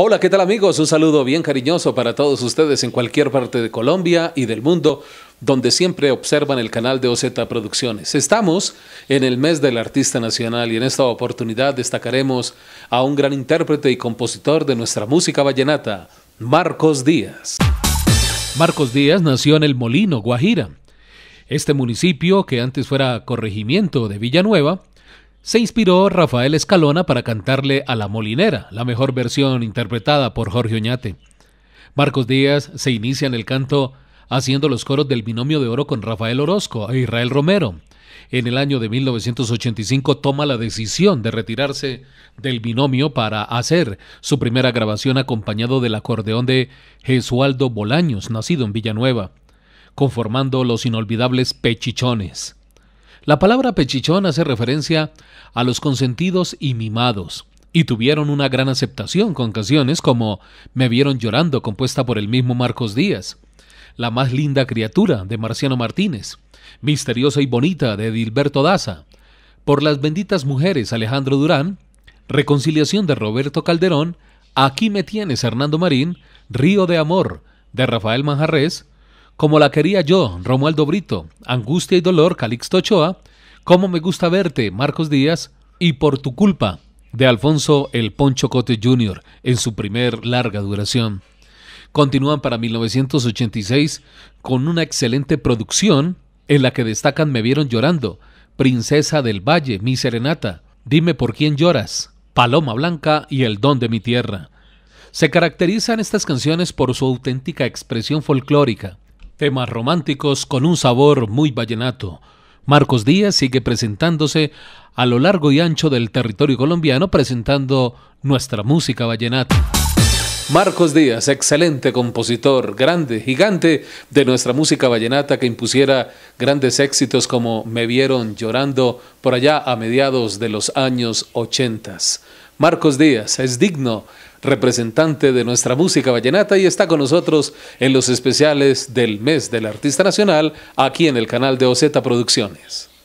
Hola, ¿qué tal amigos? Un saludo bien cariñoso para todos ustedes en cualquier parte de Colombia y del mundo donde siempre observan el canal de OZ Producciones. Estamos en el mes del artista nacional y en esta oportunidad destacaremos a un gran intérprete y compositor de nuestra música vallenata, Marcos Díaz. Marcos Díaz nació en El Molino, Guajira. Este municipio, que antes fuera corregimiento de Villanueva, se inspiró Rafael Escalona para cantarle a La Molinera, la mejor versión interpretada por Jorge Oñate. Marcos Díaz se inicia en el canto haciendo los coros del binomio de oro con Rafael Orozco e Israel Romero. En el año de 1985 toma la decisión de retirarse del binomio para hacer su primera grabación acompañado del acordeón de Jesualdo Bolaños, nacido en Villanueva, conformando los inolvidables Pechichones. La palabra pechichón hace referencia a los consentidos y mimados, y tuvieron una gran aceptación con canciones como Me vieron llorando, compuesta por el mismo Marcos Díaz, La más linda criatura de Marciano Martínez, Misteriosa y bonita de Dilberto Daza, Por las benditas mujeres Alejandro Durán, Reconciliación de Roberto Calderón, Aquí me tienes Hernando Marín, Río de Amor de Rafael Manjarres, como la quería yo, Romualdo Brito, Angustia y Dolor, Calixto Ochoa, Cómo me gusta verte, Marcos Díaz, y Por tu culpa, de Alfonso El Poncho Cote Jr., en su primer larga duración. Continúan para 1986 con una excelente producción en la que destacan Me vieron llorando, Princesa del Valle, Mi Serenata, Dime por quién lloras, Paloma Blanca y El Don de mi Tierra. Se caracterizan estas canciones por su auténtica expresión folclórica, Temas románticos con un sabor muy vallenato. Marcos Díaz sigue presentándose a lo largo y ancho del territorio colombiano presentando nuestra música vallenata. Marcos Díaz, excelente compositor, grande, gigante de nuestra música vallenata que impusiera grandes éxitos como Me vieron llorando por allá a mediados de los años ochentas. Marcos Díaz es digno representante de nuestra música vallenata y está con nosotros en los especiales del mes del artista nacional aquí en el canal de Oceta Producciones.